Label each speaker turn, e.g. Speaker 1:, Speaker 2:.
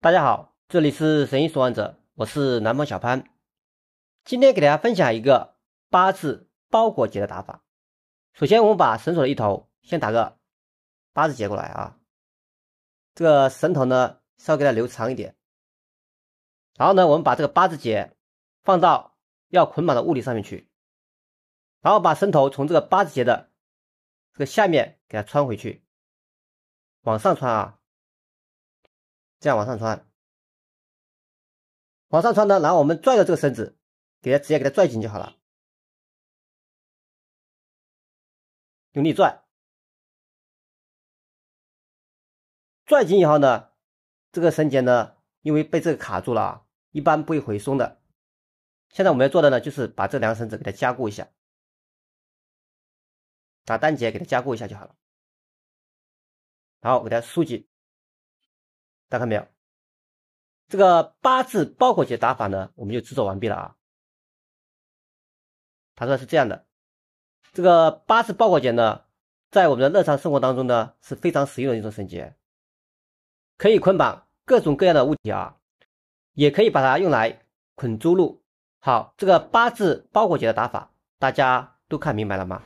Speaker 1: 大家好，这里是神医索万者，我是南方小潘。今天给大家分享一个八字包裹结的打法。首先，我们把绳索的一头先打个八字结过来啊。这个绳头呢，稍微给它留长一点。然后呢，我们把这个八字结放到要捆绑的物体上面去，然后把绳头从这个八字结的
Speaker 2: 这个下面给它穿回去，往上穿啊。这样往上穿，往上穿呢，然后我们拽着这个绳子，给它直接给它拽紧就好了，用力拽，拽紧以后呢，这
Speaker 1: 个绳结呢，因为被这个卡住了啊，一般不会回松的。现在我们要做的呢，就是把这两个绳子给它加固一下，把单结给它加
Speaker 2: 固一下就好了，然后给它收紧。大家看没有这个八字包裹结打法呢，我们就制作完毕了啊。
Speaker 1: 他说是这样的，这个八字包裹结呢，在我们的日常生活当中呢是非常实用的一种绳结，可以捆绑各种各样的物体啊，也可以把它用来捆猪鹿。好，这个八字包裹结的打法，大家都看明白了吗？